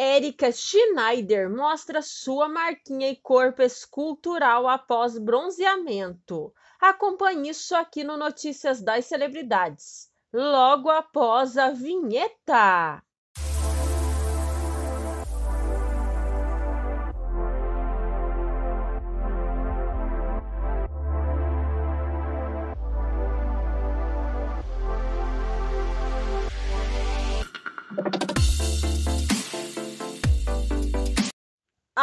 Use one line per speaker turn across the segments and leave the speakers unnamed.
Erika Schneider mostra sua marquinha e corpo escultural após bronzeamento. Acompanhe isso aqui no Notícias das Celebridades, logo após a vinheta.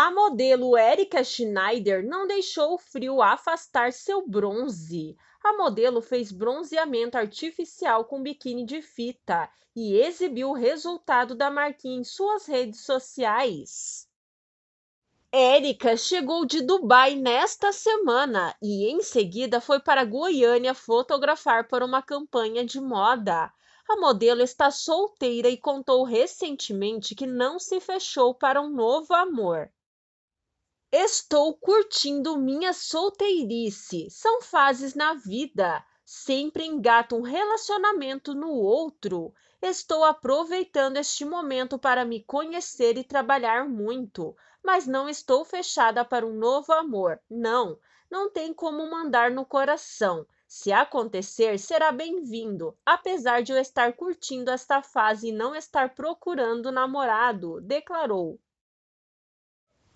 A modelo Erika Schneider não deixou o frio afastar seu bronze. A modelo fez bronzeamento artificial com biquíni de fita e exibiu o resultado da marquinha em suas redes sociais. Érica chegou de Dubai nesta semana e em seguida foi para Goiânia fotografar para uma campanha de moda. A modelo está solteira e contou recentemente que não se fechou para um novo amor. Estou curtindo minha solteirice. São fases na vida. Sempre engato um relacionamento no outro. Estou aproveitando este momento para me conhecer e trabalhar muito, mas não estou fechada para um novo amor. Não, não tem como mandar no coração. Se acontecer, será bem-vindo, apesar de eu estar curtindo esta fase e não estar procurando namorado, declarou.